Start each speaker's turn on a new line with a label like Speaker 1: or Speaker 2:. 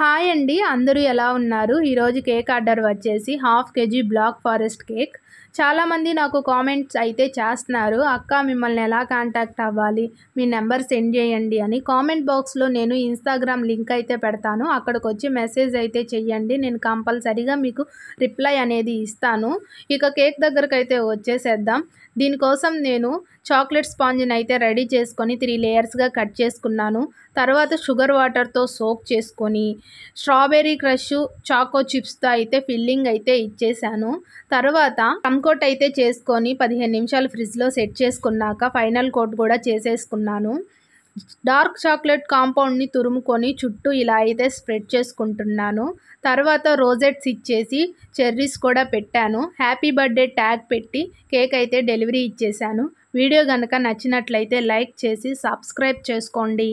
Speaker 1: hi అండి అందరూ ఎలా ఉన్నారు ఈరోజు కేక్ ఆర్డర్ వచ్చేసి half KG black forest cake చాలామంది నాకు కామెంట్స్ అయితే చేస్తున్నారు అక్క మిమ్మల్ని ఎలా కాంటాక్ట్ అవ్వాలి మీ నెంబర్ సెండ్ చేయండి అని కామెంట్ బాక్స్లో నేను ఇన్స్టాగ్రామ్ లింక్ అయితే పెడతాను అక్కడికి వచ్చి మెసేజ్ అయితే చెయ్యండి నేను కంపల్సరీగా మీకు రిప్లై అనేది ఇస్తాను ఇక కేక్ దగ్గరకు అయితే వచ్చేసేద్దాం దీనికోసం నేను చాక్లెట్ స్పాంజ్ని అయితే రెడీ చేసుకొని త్రీ లేయర్స్గా కట్ చేసుకున్నాను తర్వాత షుగర్ వాటర్తో సోక్ చేసుకొని స్ట్రాబెర్రీ క్రష్ చాకో చిప్స్తో అయితే ఫిల్లింగ్ అయితే ఇచ్చేసాను తర్వాత కోట్ అయితే చేసుకొని పదిహేను నిమిషాలు ఫ్రిడ్జ్లో సెట్ చేసుకున్నాక ఫైనల్ కోట్ కూడా చేసేసుకున్నాను డార్క్ చాక్లెట్ కాంపౌండ్ని తురుముకొని చుట్టూ ఇలా అయితే స్ప్రెడ్ చేసుకుంటున్నాను తర్వాత రోజెట్స్ ఇచ్చేసి చెర్రీస్ కూడా పెట్టాను హ్యాపీ బర్త్డే ట్యాగ్ పెట్టి కేక్ అయితే డెలివరీ ఇచ్చేసాను వీడియో కనుక నచ్చినట్లయితే లైక్ చేసి సబ్స్క్రైబ్ చేసుకోండి